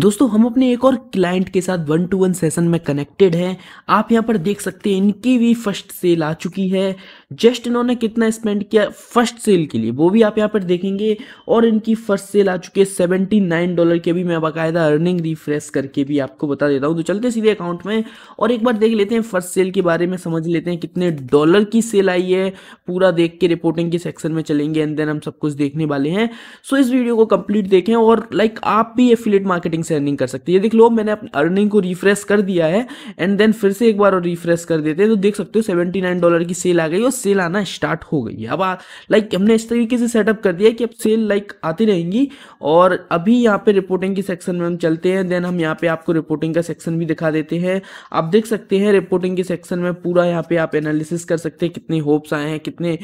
दोस्तों हम अपने एक और क्लाइंट के साथ वन टू वन सेशन में कनेक्टेड हैं आप यहाँ पर देख सकते हैं इनकी भी फर्स्ट सेल आ चुकी है जस्ट इन्होंने कितना स्पेंड किया फर्स्ट सेल के लिए वो भी आप यहाँ पर देखेंगे और इनकी फर्स्ट सेल आ चुकी है सेवेंटी नाइन डॉलर के भी मैं बाकायदा अर्निंग रिफ्रेश करके भी आपको बता देता हूँ तो चलते सीधे अकाउंट में और एक बार देख लेते हैं फर्स्ट सेल के बारे में समझ लेते हैं कितने डॉलर की सेल आई है पूरा देख के रिपोर्टिंग के सेक्शन में चलेंगे एंड देन हम सब कुछ देखने वाले हैं सो इस वीडियो को कंप्लीट देखें और लाइक आप भी एफिलेट मार्केटिंग से अर्निंग कर सकते हैं देख लो मैंने अपनी अर्निंग को रिफ्रेश कर दिया है एंड देन फिर से एक बार और रिफ्रेश कर देते हैं तो देख सकते हो सेवेंटी डॉलर की सेल आ गई और सेल आना स्टार्ट हो गई है अब लाइक हमने इस तरीके से सेटअप कर दिया कि अब सेल लाइक आती रहेंगी और अभी यहाँ पे रिपोर्टिंग के सेक्शन में हम चलते हैं देन हम यहाँ पे आपको रिपोर्टिंग का सेक्शन भी दिखा देते हैं आप देख सकते हैं रिपोर्टिंग के सेक्शन में पूरा यहाँ पे आप एनालिसिस कर सकते हैं कितने होप्स आए हैं कितने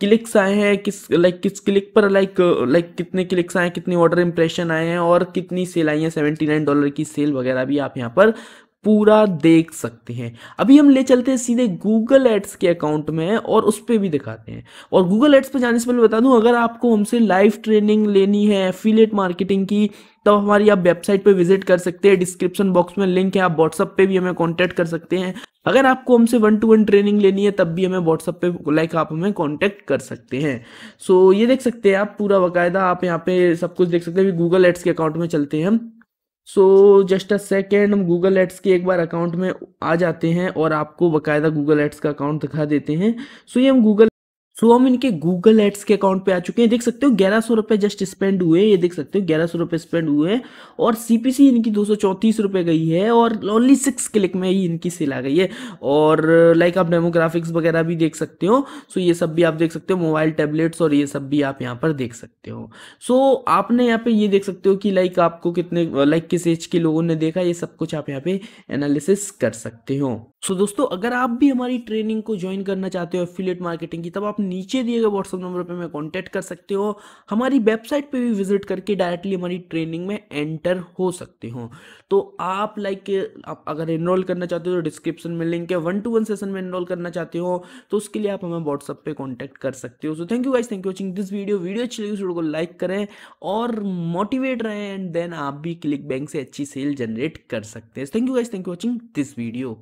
क्लिक्स आए हैं किस लाइक किस क्लिक पर लाइक लाइक कितने क्लिक्स आए हैं कितने ऑर्डर इंप्रेशन आए हैं और कितनी सेल आई है सेवेंटी नाइन डॉलर की सेल वगैरह भी आप यहां पर पूरा देख सकते हैं अभी हम ले चलते हैं सीधे गूगल एड्स के अकाउंट में और उस पर भी दिखाते हैं और गूगल एड्स पर जाने से पहले बता दूं अगर आपको हमसे लाइव ट्रेनिंग लेनी है एफिलेट मार्केटिंग की तब तो हमारी आप वेबसाइट पर विजिट कर सकते हैं डिस्क्रिप्शन बॉक्स में लिंक है आप व्हाट्सअप पे भी हमें कॉन्टैक्ट कर सकते हैं अगर आपको हमसे वन टू वन ट्रेनिंग लेनी है तब भी हमें व्हाट्सअप पे लाइक आप हमें कांटेक्ट कर सकते हैं सो so, ये देख सकते हैं आप पूरा बाकायदा आप यहाँ पे सब कुछ देख सकते हैं गूगल एड्स के अकाउंट में चलते हैं हम सो जस्ट अ सेकेंड हम गूगल एड्स के एक बार अकाउंट में आ जाते हैं और आपको बकायदा गूगल एड्स का अकाउंट दिखा देते हैं सो so, ये हम गूगल सो हम इनके गूगल एड्स के अकाउंट पे आ चुके हैं देख सकते हो ग्यारह सौ रुपये जस्ट स्पेंड हुए ये देख सकते हो ग्यारह सौ रुपये स्पेंड हुए और सीपीसी इनकी दो सौ चौंतीस रुपये गई है और ओनली सिक्स क्लिक में ही इनकी सेल आ गई है और लाइक आप डेमोग्राफिक्स वगैरह भी देख सकते हो सो ये सब भी आप देख सकते हो मोबाइल टैबलेट्स और ये सब भी आप यहाँ पर देख सकते हो सो आपने यहाँ पे ये देख सकते हो कि लाइक आपको कितने लाइक किस एज के लोगों ने देखा ये सब कुछ आप यहाँ पे एनालिसिस कर सकते हो सो दोस्तों अगर आप भी हमारी ट्रेनिंग को ज्वाइन करना चाहते हो एफिलेट मार्केटिंग की तब आप नीचे दिए गए व्हाट्सअप नंबर पे हमें कांटेक्ट कर सकते हो हमारी वेबसाइट पे भी विजिट करके डायरेक्टली हमारी ट्रेनिंग में एंटर हो सकते हो तो आप लाइक आप अगर इनरोल करना चाहते हो तो डिस्क्रिप्शन में लिंक है वन टू वन सेशन में इनरोल करना चाहते हो तो उसके लिए आप हमें व्हाट्सअप पे कॉन्टैक्ट कर सकते हो so thank you guys thank you watching this video video अच्छी लगी वीडियो को लाइक करें और मोटिवेट रहें एंड देन आप भी क्लिक बैंक से अच्छी सेल जनरेट कर सकते हैं thank you guys thank you watching this video